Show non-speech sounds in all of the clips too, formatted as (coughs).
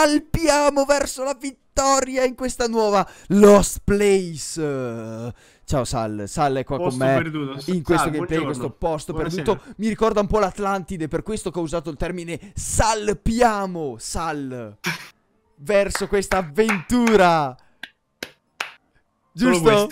salpiamo verso la vittoria in questa nuova Lost Place. Ciao Sal, Sal è qua posto con me perduto. in questo Sal, gameplay, in questo posto Buonasera. perduto. Mi ricorda un po' l'Atlantide, per questo che ho usato il termine salpiamo, Sal, verso questa avventura. Giusto?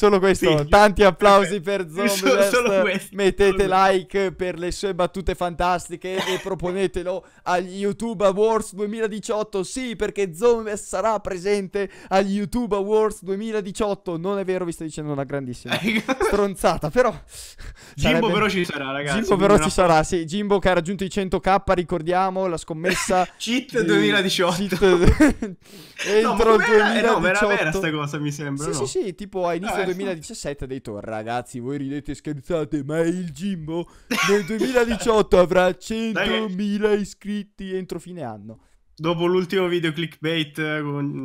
Solo questo, sì, tanti applausi (laughs) per Zombie. Mettete like per le sue battute fantastiche e proponetelo agli YouTube Awards 2018. Sì, perché Zombie sarà presente agli YouTube Awards 2018. Non è vero, vi sto dicendo una grandissima (laughs) stronzata, però Jimbo sarebbe... però ci sarà, ragazzi. Jimbo però ci sarà, sì. Jimbo che ha raggiunto i 100k, ricordiamo, la scommessa (laughs) Cheat di... 2018. Cheat... Entro no, ma vera, eh, No, vera, vera sta cosa, mi sembra, Sì, no? sì, sì, tipo a inizio ah, 2017 ha detto ragazzi voi ridete e scherzate ma il Jimbo nel 2018 avrà 100.000 (laughs) iscritti entro fine anno dopo l'ultimo video clickbait eh, con mh,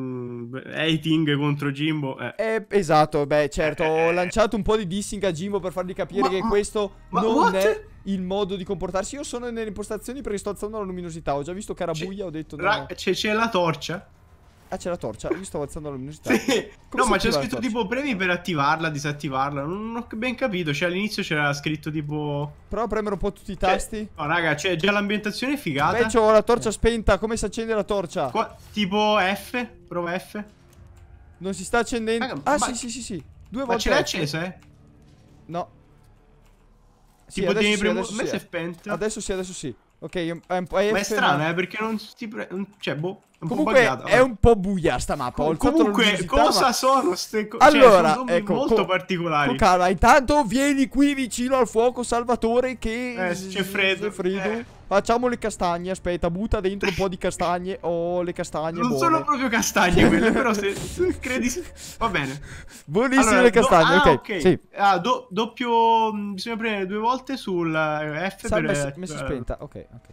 mm, hating contro Jimbo. Eh. Eh, esatto, beh, certo, eh, eh, ho lanciato un po' di dissing a Jimbo per fargli capire ma, che questo ma non what? è il modo di comportarsi. Io sono nelle impostazioni perché sto alzando la luminosità. Ho già visto Carabuia, ho detto no. c'è, c'è la torcia. Ah, c'è la torcia. Io sto alzando la luminosità. (laughs) Sì. no, ma c'è scritto tipo premi per attivarla, disattivarla. Non ho ben capito. Cioè, all'inizio c'era scritto tipo. Però a premere un po' tutti i tasti. Cioè, no, raga, c'è già l'ambientazione è figata. Beh, ho la torcia spenta. Come si accende la torcia? Qua, tipo F. Prova F. Non si sta accendendo. Raga, ah, ma... sì, sì, sì, sì. Due ma volte. Ma ce l'hai accesa, eh? No. Tipo sì, devi premere. Sì, eh. adesso, sì, adesso sì, adesso sì. Ok, è un po'. È Ma è strano, eh, perché non si. Pre... Cioè, boh. Un Comunque po è un po' buia sta mappa. Ho Comunque, cosa ma... sono queste cose? Cioè, allora, cioè, sono ecco, molto co particolari. calma, intanto vieni qui vicino al fuoco, Salvatore. Che eh, c'è freddo. C'è freddo. Eh. Facciamo le castagne, aspetta, butta dentro un po' di castagne. (laughs) Oh, le castagne. Non buone. sono proprio castagne quelle, però se, se (laughs) credi. Va bene. Buonissime allora, le castagne, do... ah, ok. okay. Sì. Ah, do, doppio. Mm, bisogna premere due volte sul eh, F. Sa, per... messa, eh, messa eh, spenta, ok, ok.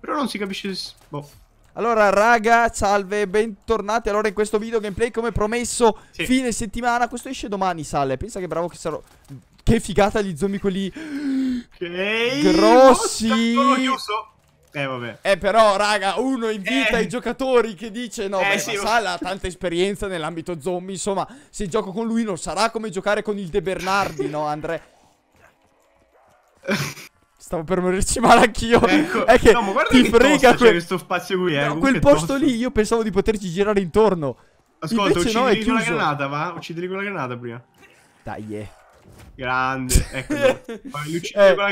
Però non si capisce. Boh. Allora raga, salve, bentornati allora in questo video gameplay come promesso sì. fine settimana, questo esce domani sale, pensa che bravo che sarò, che figata gli zombie quelli Ok. Grossi. Eh vabbè. Eh però raga, uno invita eh. i giocatori che dice no, eh, beh, sì, Sala ha tanta esperienza nell'ambito zombie, insomma, se gioco con lui non sarà come giocare con il De Bernardi, no Andre? Stavo per morirci male anch'io. Ecco. È che no, ti che frega quel... questo spazio qui, eh. No, quel posto lì io pensavo di poterci girare intorno. Ascolta, Invece uccidili no, con la granata, va? Uccidili con la granata prima. Dai, eh. Grande, ecco. Lui (laughs) uccide eh. con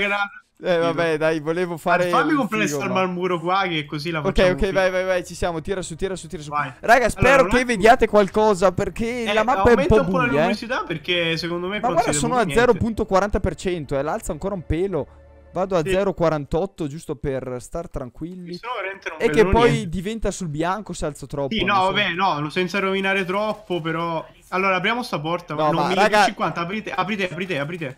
Eh vabbè dai volevo fare Fammi comprare il al muro qua che così la facciamo Ok ok vai vai vai ci siamo tira su tira su tira su vai. Raga spero allora, che vediate qualcosa perché eh, la mappa è un po' buia Aumenta un po' la eh. perché secondo me Ma guarda sono a 0.40% eh l'alza ancora un pelo Vado a sì. 0,48 giusto per star tranquilli. E che poi niente. diventa sul bianco se alzo troppo. Sì, no, so. vabbè, no, senza rovinare troppo, però... Allora, apriamo sta porta. No, no ma, raga... 50, aprite, aprite, aprite, aprite.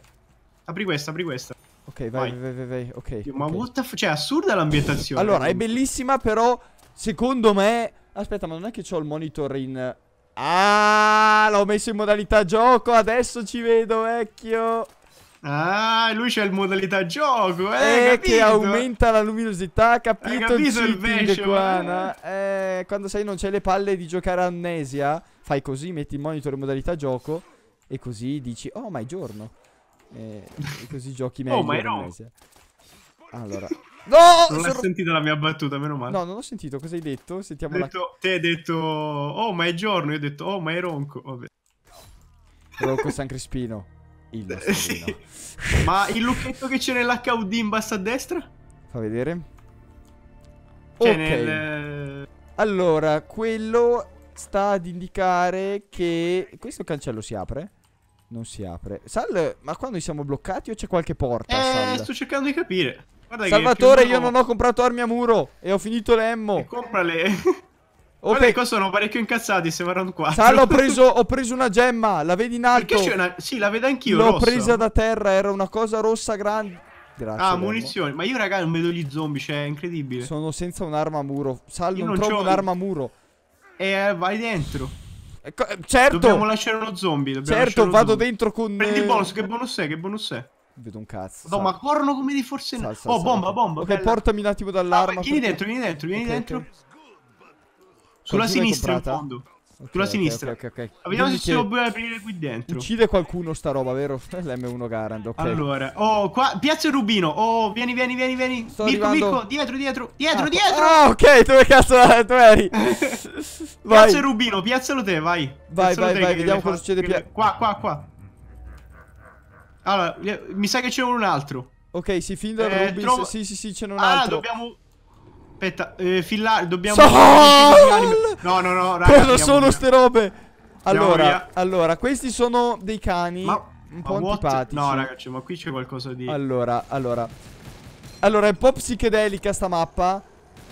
Apri questa, apri questa. Ok, vai, vai, vai, vai, vai. ok. Ma okay. what the f... Cioè, assurda l'ambientazione. Allora, è bellissima, però, secondo me... Aspetta, ma non è che ho il monitor in... Ah, l'ho messo in modalità gioco, adesso ci vedo, vecchio. Ah, lui c'è il modalità gioco, eh, eh che aumenta la luminosità, capito, capito il cheating qua, eh. Eh, quando sai non c'è le palle di giocare a amnesia, fai così, metti il monitor in modalità gioco e così dici, oh ma è giorno, eh, e così giochi (laughs) oh, meglio oh, ma no. amnesia. Allora, No! Non sono... sentito la mia battuta, meno male. No, non ho sentito. Cosa hai detto? Sentiamo detto, la... Te hai detto... Oh, ma è giorno. Io ho detto... Oh, ma è ronco. Vabbè. Ronco San Crispino. Il mastodino. Eh, sì. (laughs) Ma il lucchetto che c'è nell'HUD in basso a destra? Fa vedere. Cioè, ok. Nel... Allora, quello sta ad indicare che... Questo cancello si apre? Non si apre. Sal, ma quando siamo bloccati o c'è qualche porta? Eh, Sal? sto cercando di capire. Guarda Salvatore, che io non ho comprato armi a muro e ho finito l'emmo. Comprale. (laughs) Ope... Vabbè, qua sono parecchio incazzati se varranno 4. Sal, ho preso, (laughs) ho preso una gemma, la vedi in alto. Perché c'è una... Sì, la vedo anch'io, L'ho presa da terra, era una cosa rossa grande. Grazie, ah, munizioni. Ma io, raga, non vedo gli zombie, cioè, è incredibile. Sono senza un'arma a muro. Sal, non, non, trovo un'arma a muro. Eh, vai dentro. Eh, certo. Dobbiamo lasciare uno zombie. certo, uno vado zombie. dentro con... Prendi eh, bonus, che bonus è, che bonus è? Vedo un cazzo. No, ma corrono come di forse... Sal, sal, oh, bomba, bomba. Ok, bella. portami un attimo dall'arma. Ah, vieni perché... dentro, vieni dentro, vieni okay, dentro. Okay. Sulla sinistra in fondo. Okay, Sulla okay, sinistra. Okay, okay, okay. Vediamo Quindi se ci dobbiamo aprire qui dentro. Uccide qualcuno sta roba, vero? (laughs) L'M1 Garand, ok. Allora, oh, qua, piazza il rubino. Oh, vieni, vieni, vieni, vieni. Sto Mirko, arrivando. Mirko, dietro, dietro, dietro, ah, dietro. Ah, ok, dove cazzo (laughs) dove eri? (laughs) vai. Piazza il rubino, piazzalo te, vai. Vai, vai, te, vai, vediamo cosa succede. Che... Qua, qua, qua. Allora, mi sa che c'è un altro. Ok, si sì, fin dal eh, Rubin. Trovo... Sì, sì, sì, c'è un ah, altro. Ah, dobbiamo Aspetta, eh, fillare, dobbiamo... Sol! No, no, no, raga, Cosa sono via. ste robe? Allora, allora, questi sono dei cani ma, un po' antipatici. No, ragazzi, ma qui c'è qualcosa di... Allora, allora... Allora, è un po' psichedelica sta mappa.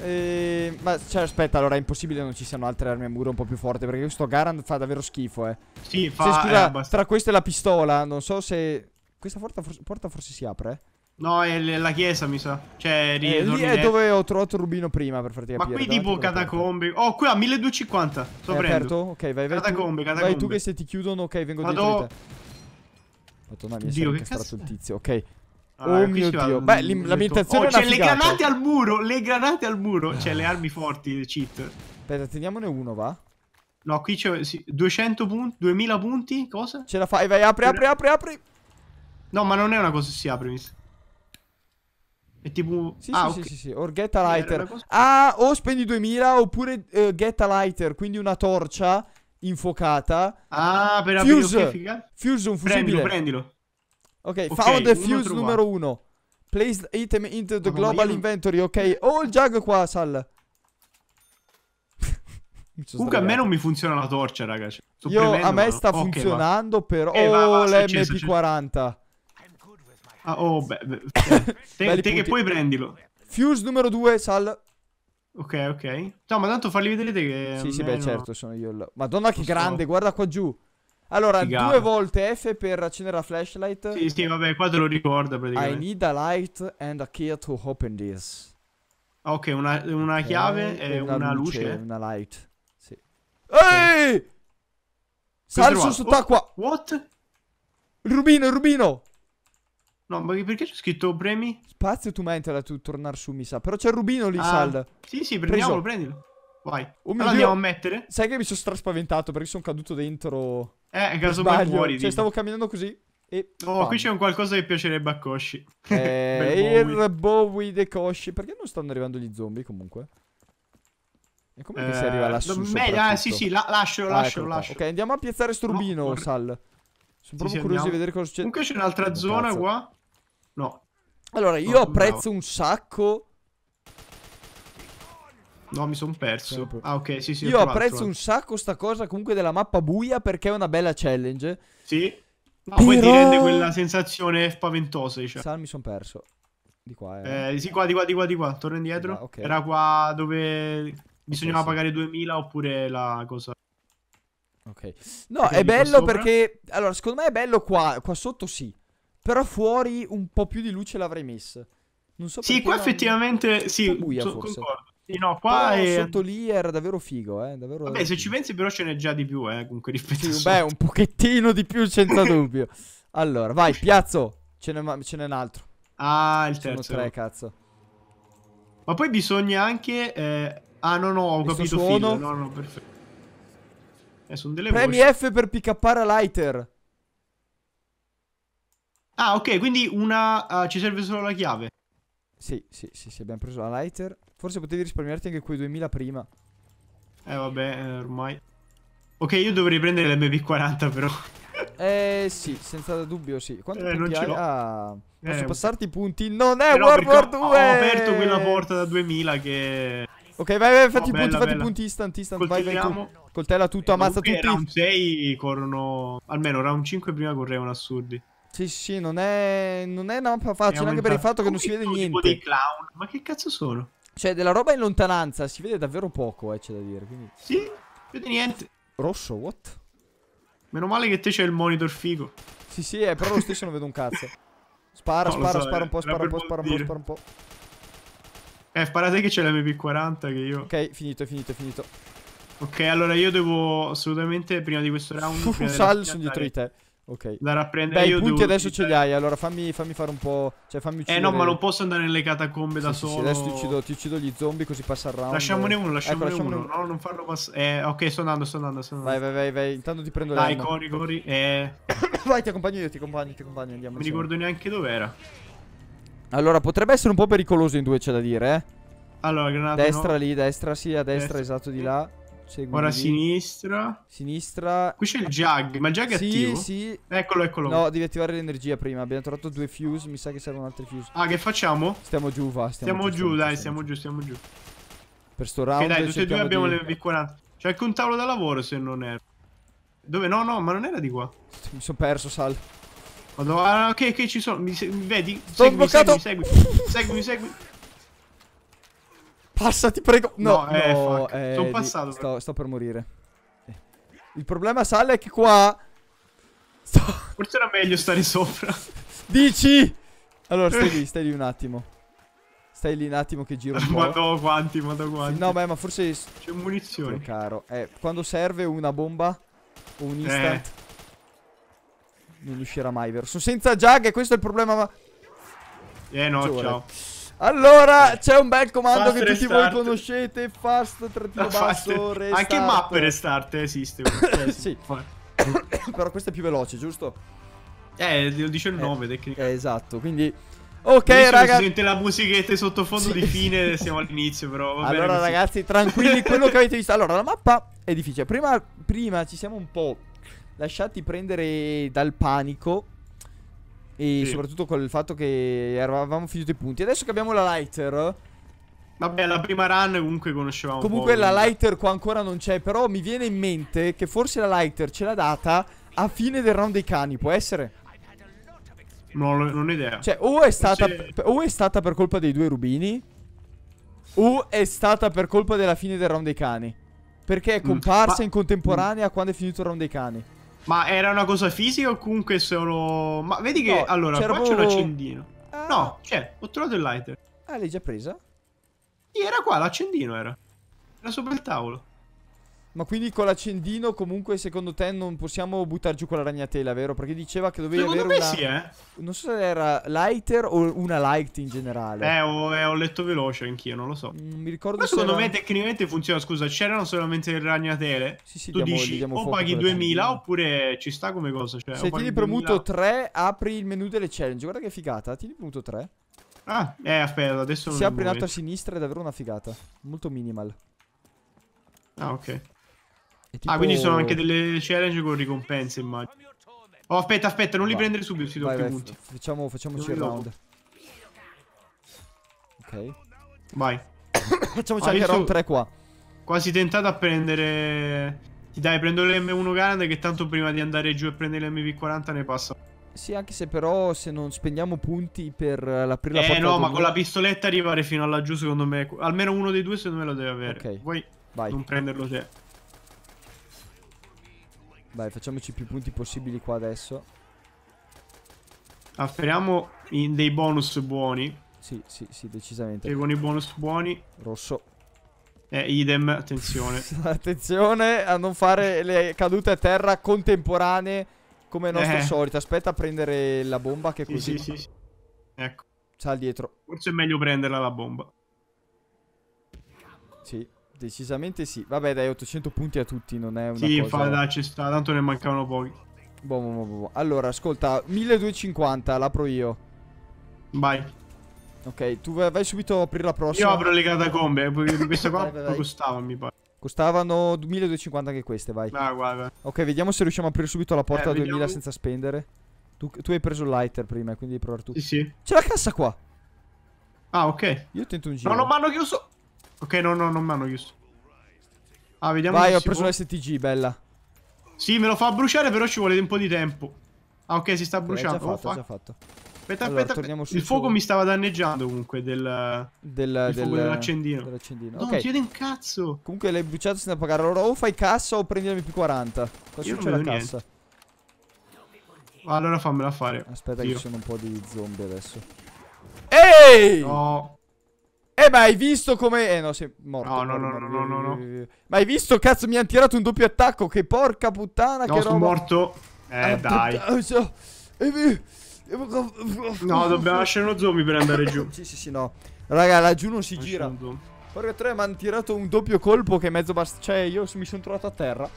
Eh, ma cioè, aspetta, allora è impossibile che non ci siano altre armi a muro un po' più forti. Perché questo Garand fa davvero schifo, eh. Sì, fa. Cioè, scusa, tra queste e la pistola, non so se. Questa porta, forse, porta forse si apre. Eh? No, è la chiesa, mi sa. Cioè, eh, lì è dove ho trovato il rubino prima, per farti capire. Ma qui tipo catacombe. Oh, qui a 1250. Sto Hai prendo. aperto? Ok, vai, vai. Catacombe, catacombe. Vai tu che se ti chiudono, ok, vengo Vado... dietro di te. Madonna mia, Dio, che cazzo il tizio, ok. Allora, ah, oh mio dio, beh, l'ambientazione oh, è una C'è le granate al muro, le granate al muro, ah. c'è le armi forti, le cheat. Aspetta, teniamone uno, va? No, qui c'è sì, 200 punti, 2000 punti, cosa? Ce la fai, vai, apri, apri, apri, apri. No, ma non è una cosa che si apre, mi sa. È tipo... Sì, ah, sì, okay. sì, sì, sì, or get a lighter. Ah, o spendi 2000 oppure uh, get a lighter, quindi una torcia infuocata. Ah, per Fuse. Fuse un fusibile. Prendilo, prendilo. Ok, okay found oh, the fuse uno numero 1. Place item into the oh, global inventory, ok. Oh, il jug qua, Sal. (laughs) Comunque a me non mi funziona la torcia, raga. Cioè, Io, a me sta funzionando okay, però... oh, l'MP40. Ah, oh, beh, beh. (coughs) Cioè, te, te che puoi prendilo. Fuse numero 2, Sal. Ok, ok. No, ma tanto farli vedere te che... Sì, sì, eh, beh, no. certo, sono io. Là. Madonna che Lo grande, guarda qua giù. Allora, Figata. due volte F per accendere la flashlight. Sì, sì, vabbè, qua te lo ricorda praticamente. I need a light and a key to open this. Ok, una, una okay, chiave e una, una luce, luce. Una light. Sì. Ehi! Okay. Salso sott'acqua! Oh, what? Il rubino, il rubino! No, ma perché c'è scritto premi? Spazio tu mente da tu tornare su, mi sa. Però c'è il rubino lì, ah, Sal. Sì, sì, prendiamolo, Preso. prendilo. Vai. Oh allora andiamo a mettere. Sai che mi sono straspaventato perché sono caduto dentro. Eh, caso mai fuori. Cioè, dico. stavo camminando così. E oh, bam. qui c'è un qualcosa che piacerebbe a Koshi. (laughs) Eh, il Bowie de Koshi. Perché non stanno arrivando gli zombie comunque? E com'è eh, che si arriva eh, lassù? Me, ah, sì, sì, la, lascio, ah, lascio, ecco lascio. Ok, andiamo a piazzare sto no, Sal. Sono proprio sì, curioso andiamo. di vedere cosa succede. Comunque c'è un'altra zona cazzo. qua. No. Allora, io no, apprezzo bravo. un sacco... No, mi sono perso. Ah, ok, sì, sì. Io apprezzo un sacco sta cosa comunque della mappa buia perché è una bella challenge. Sì. Ma Però... poi ti rende quella sensazione spaventosa, diciamo. Sal, mi sono perso. Di qua, eh. eh. Sì, qua, di qua, di qua, di qua. Torno indietro. Ah, okay. Era qua dove bisognava pagare 2000 oppure la cosa... Ok. No, è bello perché... Allora, secondo me è bello qua. Qua sotto sì. Però fuori un po' più di luce l'avrei messa. Non so Sì, qua non... effettivamente sì, buia, so, forse. concordo. Sì, no, qua però è... sotto lì era davvero figo, eh, davvero Vabbè, davvero se figo. ci pensi però ce n'è già di più, eh, comunque rispetto sì, Beh, un pochettino di più senza (laughs) dubbio. Allora, vai, piazzo. Ce n'è, ce n'è un altro. Ah, il terzo. Sono tre, cazzo. Ma poi bisogna anche... Eh... Ah, no, no, ho Questo capito. Suono. Filo. No, no, perfetto. Eh, sono delle Premi voci. F per picappare a lighter. Ah, ok, quindi una uh, ci serve solo la chiave. Sì, sì, sì, sì, abbiamo preso la lighter. Forse potevi risparmiarti anche quei 2000 prima. Eh, vabbè, eh, ormai. Ok, io dovrei prendere l'MP40 però. (laughs) Eh sì, senza dubbio sì. Quanto eh, non ce l'ho. Ah, posso eh, passarti i punti? Non è World War 2! Ho aperto quella porta da 2000 che... Ok, vai, vai, fatti oh, i punti, fatti i punti instant, instant, vai, vai, col coltella tutto, eh, ammazza okay, tutti. round 6 corrono... Almeno round 5 prima correvano assurdi. Sì, sì, non è, non è una mappa facile, anche per il fatto che non si vede niente. Dei clown. Ma che cazzo sono? Cioè, della roba in lontananza si vede davvero poco, eh, c'è da dire. Quindi... Sì, vede niente. Rosso, what? Meno male che te c'è il monitor figo. Sì, sì, è, eh, però lo stesso non vedo un cazzo. Spara, no, spara, so, spara, un eh, po', spara un po', spara un po', spara un po', Eh, sparate che c'è la mp 40 che io... Ok, finito, finito, finito. Ok, allora io devo assolutamente, prima di questo round... Un sal sono dietro di te. Ok. La a prendere. Beh, io punti adesso ce li hai. Allora fammi, fammi fare un po'. Cioè, fammi uccidere. Eh, no, ma non posso andare nelle catacombe sì, da sì, solo. Sì, adesso ti uccido, ti uccido, gli zombie così passa il round. Lasciamone uno, lasciamone, ecco, uno. uno. No, non farlo passare. Eh, ok, sto andando, sto andando, sto andando. Vai, vai, vai, vai. Intanto ti prendo Dai, corri, corri. Eh. (coughs) vai, ti accompagno io, ti accompagno, ti accompagno. Andiamo. Non mi ricordo neanche dov'era. Allora, potrebbe essere un po' pericoloso in due, c'è da dire, eh. Allora, granata. Destra no. lì, destra, sì, a destra, destra. esatto, di là. Seguivi. Ora sinistra. Sinistra. Qui c'è il jug. ma il jug è sì, attivo? Sì, Eccolo, eccolo. No, devi attivare l'energia prima. Abbiamo trovato due fuse, mi sa che servono altri fuse. Ah, che facciamo? Stiamo giù, va. Stiamo, stiamo giù, giù, dai, stiamo giù, stiamo giù. Per sto round. Ok, dai, tutti e due abbiamo di... le v 40 C'è anche un tavolo da lavoro, se non è. Dove? No, no, ma non era di qua. Mi sono perso, Sal. Madonna, ah, ok, ok, ci sono. Mi, vedi? Sono seguimi, seguimi, Segui, segui, segui. Passa, ti prego. No, no, eh, no eh, sono passato. Sto, sto, per morire. Il problema, Sal, è che qua... Sto... (laughs) Forse era meglio stare sopra. Dici? Allora, stai lì, (laughs) stai lì un attimo. Stai lì un attimo che giro ma po'. quanti, ma quanti. No, beh, ma forse... C'è munizioni. Oh, caro. Eh, quando serve una bomba o un eh. instant... Eh. Non uscirà mai, vero? Sono senza jug e questo è il problema, ma... Eh no, Giovane. ciao. Allora, c'è un bel comando fast che tutti voi conoscete, fast trattino no, basso, restart. Anche mappe restart eh, esiste. (laughs) Cioè, sì. (coughs) Però questo è più veloce, giusto? Eh, lo dice il eh, nome eh, tecnico. Eh, esatto, quindi... Ok, ragazzi. Si sente la musichetta sottofondo sì, di fine, (laughs) siamo all'inizio, però. Va allora, bene ragazzi, tranquilli, quello che (laughs) avete visto. Allora, la mappa è difficile. Prima, prima ci siamo un po' lasciati prendere dal panico e sì. soprattutto il fatto che eravamo finiti i punti. Adesso che abbiamo la lighter. Vabbè, la prima run comunque conoscevamo. Comunque la lighter qua ancora non c'è. Però mi viene in mente che forse la lighter ce l'ha data a fine del round dei cani. Può essere? No, non ho idea. Cioè, o è stata, o è stata per colpa dei due rubini. O è stata per colpa della fine del round dei cani. Perché è mm. comparsa mm, in contemporanea mm. quando è finito il round dei cani. Ma era una cosa fisica o comunque solo... Ma vedi che... No, allora, qua c'è un accendino. Ah. No, c'è. Ho trovato il lighter. Ah, l'hai già presa? Sì, era qua, l'accendino era. Era sopra il tavolo. Ma quindi con l'accendino comunque secondo te non possiamo buttare giù quella ragnatela, vero? Perché diceva che dovevi avere una... Sì, eh? Non so se era lighter o una light in generale. Eh, ho, eh, ho letto veloce anch'io, non lo so. Non mm, mi ricordo Ma secondo era... me tecnicamente funziona, scusa, c'erano solamente le ragnatele. Sì, sì, tu diamo, dici diamo o paghi 2000 oppure ci sta come cosa, cioè, Se tieni premuto 3 apri il menu delle challenge. Guarda che figata, tieni premuto 3. Ah, eh, aspetta, adesso si non Si apre in alto a sinistra è davvero una figata. Molto minimal. Ah, ok. Tipo... Ah, quindi sono anche delle challenge con ricompense, immagino. Oh, aspetta, aspetta, non li vai. prendere subito, si do punti. Facciamo, facciamoci il round. Ok. Vai. (coughs) facciamoci ah, anche round 3 qua. Quasi tentato a prendere... Ti dai, prendo l'M1 grande che tanto prima di andare giù e prendere l'MV40 ne passa. Sì, anche se però se non spendiamo punti per l'aprire eh, la porta... Eh no, ma con la pistoletta arrivare fino a laggiù secondo me... Almeno uno dei due secondo me lo deve avere. Ok. Vuoi vai. non prenderlo te. Cioè. Dai, facciamoci più punti possibili qua adesso. Afferriamo dei bonus buoni. Sì, sì, sì, decisamente. E con i bonus buoni. Rosso. Eh, idem, attenzione. (laughs) attenzione a non fare le cadute a terra contemporanee come nostro eh. solito. Aspetta a prendere la bomba che è così. Sì, sì, sì. Ecco. C'ha dietro. Forse è meglio prenderla la bomba. Sì. Decisamente sì. Vabbè, dai, 800 punti a tutti, non è una sì, cosa... Sì, dai, ci sta, tanto ne mancavano pochi. Boh, boh, boh, boh, boh. Allora, ascolta, 1250, l'apro io. Vai. Ok, tu vai, vai subito a aprire la prossima. Io apro le catacombe, eh, (laughs) questa qua vai, vai, vai. costava, mi pare. Costavano 1250 anche queste, vai. Ah, guarda. Ok, vediamo se riusciamo a aprire subito la porta eh, a 2000 vediamo. senza spendere. Tu, tu, hai preso il lighter prima, quindi devi provare tu. Sì, sì. C'è la cassa qua. Ah, ok. Io tento un giro. Non ho hanno chiuso. Ok, no, no, non mi hanno chiesto. Ah, vediamo Vai, ho preso può... l'STG, bella. Sì, me lo fa bruciare, però ci vuole un po' di tempo. Ah, ok, si sta bruciando. Okay, fatto, oh, fa... fatto. Aspetta, allora, aspetta, aspetta. Il fuoco mi stava danneggiando comunque del... Del, del dell'accendino. Dell no, okay. chiede un cazzo. Comunque l'hai bruciato senza pagare. Allora o fai cassa o prendi l'MP40. Cosa c'è la cassa? Allora fammela fare. Aspetta Dio. che ci sono un po' di zombie adesso. Ehi! No. Eh, ma hai visto come... Eh, no, sei morto. No, no, no, no, no, no, Ma hai visto, cazzo, mi hanno tirato un doppio attacco, che porca puttana, no, che sono morto. Eh, ah, dai. Eh, no, dobbiamo lasciare uno zombie per andare giù. (laughs) sì, sì, sì, no. Raga, laggiù non si Lascia gira. Porca tre, mi hanno tirato un doppio colpo che è mezzo basta... Cioè, io mi sono trovato a terra.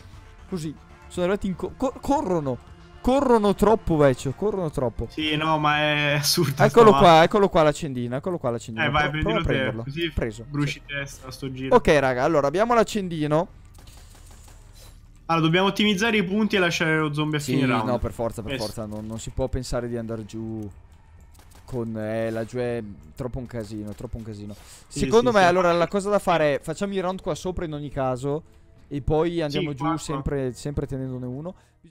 Così. Sono arrivati in... Co corrono. Corrono troppo, vecchio, corrono troppo. Sì, no, ma è assurdo. Eccolo qua, male. eccolo qua l'accendina, eccolo qua l'accendino. Eh, vai, prendilo a prenderlo. Te, Preso. Bruci sì. testa a sto giro. Ok, raga, allora abbiamo l'accendino. Allora, dobbiamo ottimizzare i punti e lasciare lo zombie a sì, fine no, per forza, per yes. forza. Non, non, si può pensare di andare giù con... Eh, laggiù è troppo un casino, troppo un casino. Sì, Secondo sì, me, allora, la cosa da fare è... Facciamo i round qua sopra in ogni caso. E poi andiamo giù sempre, sempre tenendone uno.